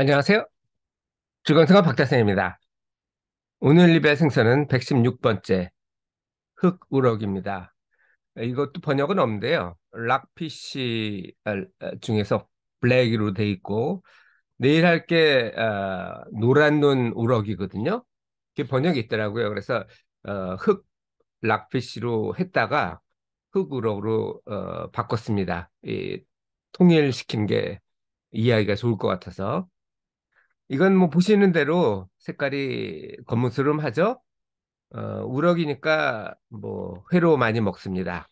안녕하세요. 주강생활 박다생입니다. 오늘 입의 생선은 116번째 흑우럭입니다. 이것도 번역은 없는데요. 락피쉬 아, 중에서 블랙으로 돼 있고 내일 할게 어, 아, 노란 눈 우럭이거든요. 이게 번역이 있더라고요. 그래서 어, 흑락피쉬로 했다가 흑우럭으로 어, 바꿨습니다. 이, 통일시킨 게 이해하기가 좋을 것 같아서 이건 뭐 보시는 대로 색깔이 검은스름하죠. 어, 우럭이니까 뭐 회로 많이 먹습니다.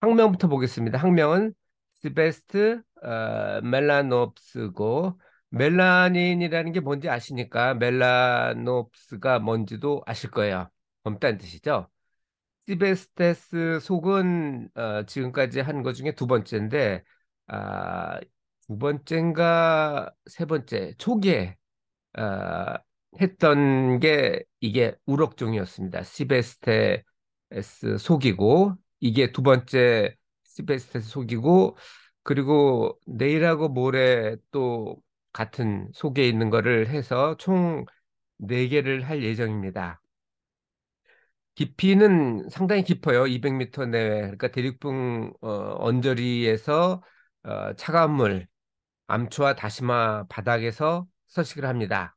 항명부터 보겠습니다. 항명은 시베스트 어, 멜라노프스고 멜라닌이라는 게 뭔지 아시니까 멜라노프스가 뭔지도 아실 거예요. 검단 뜻이죠. 시베스테스 속은 어, 지금까지 한 것 중에 두 번째인데 아, 두 번째인가 세 번째 초기에 어, 했던 게 이게 우럭종이었습니다. 시베스테스 속이고 이게 두 번째 시베스테스 속이고 그리고 내일하고 모레 또 같은 속에 있는 거를 해서 총 네개를할 예정입니다. 깊이는 상당히 깊어요. 200m 내외. 그러니까 대륙붕 어, 언저리에서 어, 차가운 물 암초와 다시마 바닥에서 서식을 합니다.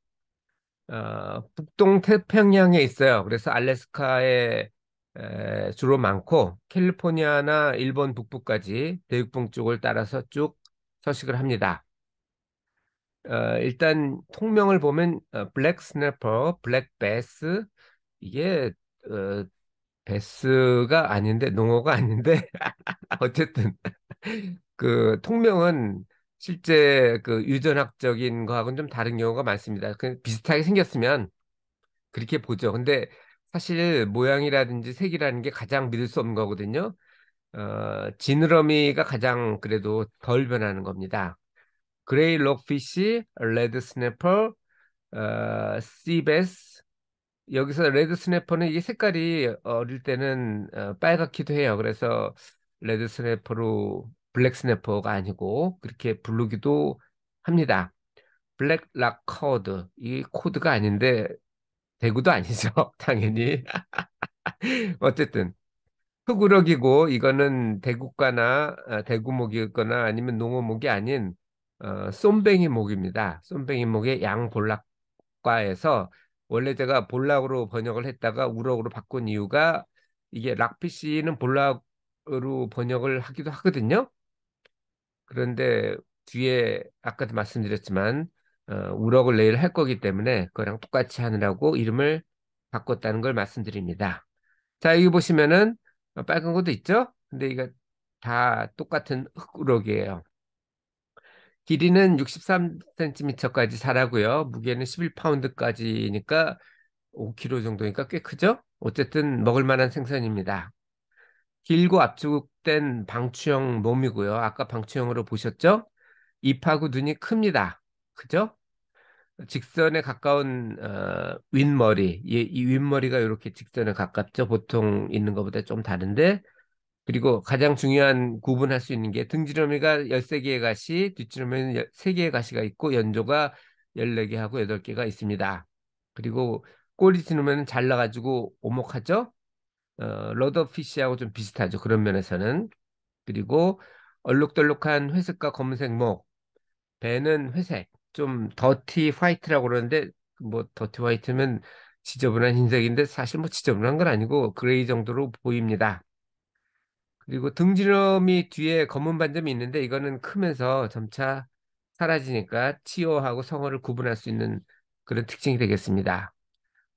어, 북동 태평양에 있어요. 그래서 알래스카에 에, 주로 많고 캘리포니아나 일본 북부까지 대륙봉 쪽을 따라서 쭉 서식을 합니다. 어, 일단 통명을 보면 어, 블랙 스네퍼, 블랙 베스 이게 어, 베스가 아닌데 농어가 아닌데 어쨌든 그 통명은 실제 그 유전학적인 거하고는 좀 다른 경우가 많습니다. 그 비슷하게 생겼으면 그렇게 보죠. 근데 사실 모양이라든지 색이라는 게 가장 믿을 수 없는 거거든요. 어, 지느러미가 가장 그래도 덜 변하는 겁니다. 그레이 록피시, 레드 스네퍼, 씨베스. 여기서 레드 스네퍼는 이게 색깔이 어릴 때는 어, 빨갛기도 해요. 그래서 레드 스네퍼로 블랙 스네퍼가 아니고 그렇게 부르기도 합니다. 블랙 락코드 이 코드가 아닌데 대구도 아니죠 당연히 어쨌든 흑우럭이고 이거는 대구과나 어, 대구목이거나 아니면 농어목이 아닌 어, 쏨뱅이 목입니다. 쏨뱅이 목의 양볼락과에서 원래 제가 볼락으로 번역을 했다가 우럭으로 바꾼 이유가 이게 락피씨는 볼락으로 번역을 하기도 하거든요. 그런데 뒤에 아까도 말씀드렸지만 어, 우럭을 내일 할 거기 때문에 그거랑 똑같이 하느라고 이름을 바꿨다는 걸 말씀드립니다. 자 여기 보시면은 어, 빨간 것도 있죠? 근데 이거 다 똑같은 흑우럭이에요. 길이는 63cm까지 자라고요. 무게는 11파운드까지니까 5kg 정도니까 꽤 크죠? 어쨌든 먹을 만한 생선입니다. 길고 압축된 방추형 몸이고요. 아까 방추형으로 보셨죠? 입하고 눈이 큽니다. 그죠? 직선에 가까운 어, 윗머리, 이, 이 윗머리가 이렇게 직선에 가깝죠. 보통 있는 것보다 좀 다른데 그리고 가장 중요한 구분할 수 있는 게 등지러미가 1 3 개의 가시, 뒷지러미는 세개의 가시가 있고 연조가 1 4 개하고 8 개가 있습니다. 그리고 꼬리 지르면 잘라가지고 오목하죠? 어, 러더피쉬하고 좀 비슷하죠. 그런 면에서는. 그리고 얼룩덜룩한 회색과 검은색목, 배는 회색, 좀 더티 화이트라고 그러는데 뭐 더티 화이트면 지저분한 흰색인데 사실 뭐 지저분한 건 아니고 그레이 정도로 보입니다. 그리고 등지름이 뒤에 검은 반점이 있는데 이거는 크면서 점차 사라지니까 치어하고 성어를 구분할 수 있는 그런 특징이 되겠습니다.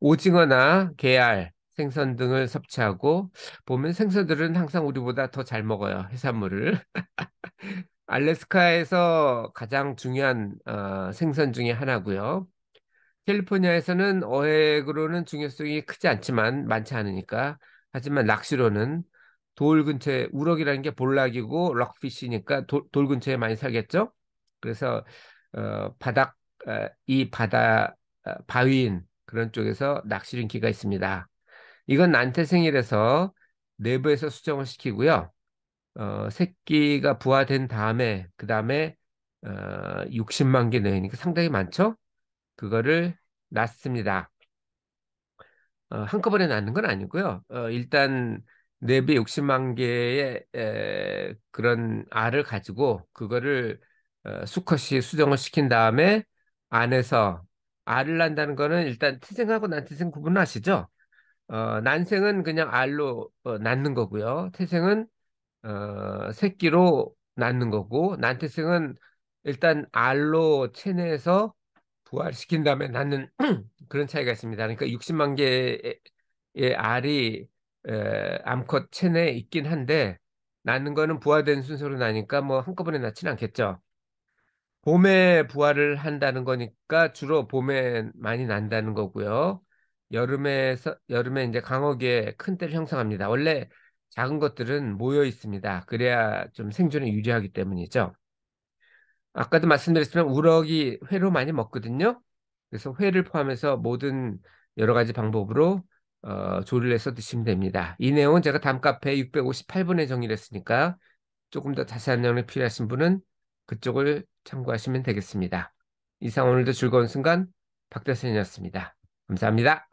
오징어나 개알, 생선 등을 섭취하고 보면 생선들은 항상 우리보다 더 잘 먹어요 해산물을 알래스카에서 가장 중요한 어, 생선 중의 하나고요 캘리포니아에서는 어획으로는 중요성이 크지 않지만 많지 않으니까 하지만 낚시로는 돌 근처에 우럭이라는 게 볼락이고 럭피시니까 도, 돌 근처에 많이 살겠죠 그래서 어, 바닥 어, 이 바다 어, 바위인 그런 쪽에서 낚시를 인기가 있습니다. 이건 난태 생일에서 내부에서 수정을 시키고요. 어, 새끼가 부화된 다음에 그 다음에 어, 60만 개 내니까 상당히 많죠. 그거를 낳습니다. 어, 한꺼번에 낳는 건 아니고요. 어, 일단 내비 60만 개의 에, 그런 알을 가지고 그거를 어, 수컷이 수정을 시킨 다음에 안에서 알을 낳는다는 거는 일단 태생하고 난태생 구분 아시죠? 어, 난생은 그냥 알로 어, 낳는 거고요. 태생은 어, 새끼로 낳는 거고 난태생은 일단 알로 체내에서 부활시킨 다음에 낳는 그런 차이가 있습니다. 그러니까 60만 개의 알이 에, 암컷 체내에 있긴 한데 낳는 거는 부화된 순서로 나니까 뭐 한꺼번에 낳지는 않겠죠. 봄에 부활을 한다는 거니까 주로 봄에 많이 난다는 거고요. 여름에 여름에 이제 강어기에 큰 떼를 형성합니다. 원래 작은 것들은 모여 있습니다. 그래야 좀생존에유리하기 때문이죠. 아까도 말씀드렸지만 우럭이 회로 많이 먹거든요. 그래서 회를 포함해서 모든 여러 가지 방법으로 어, 조리를 해서 드시면 됩니다. 이 내용은 제가 다음 카페 6 5 8분에 정리를 했으니까 조금 더 자세한 내용이 필요하신 분은 그쪽을 참고하시면 되겠습니다. 이상 오늘도 즐거운 순간 박대선이었습니다. 감사합니다.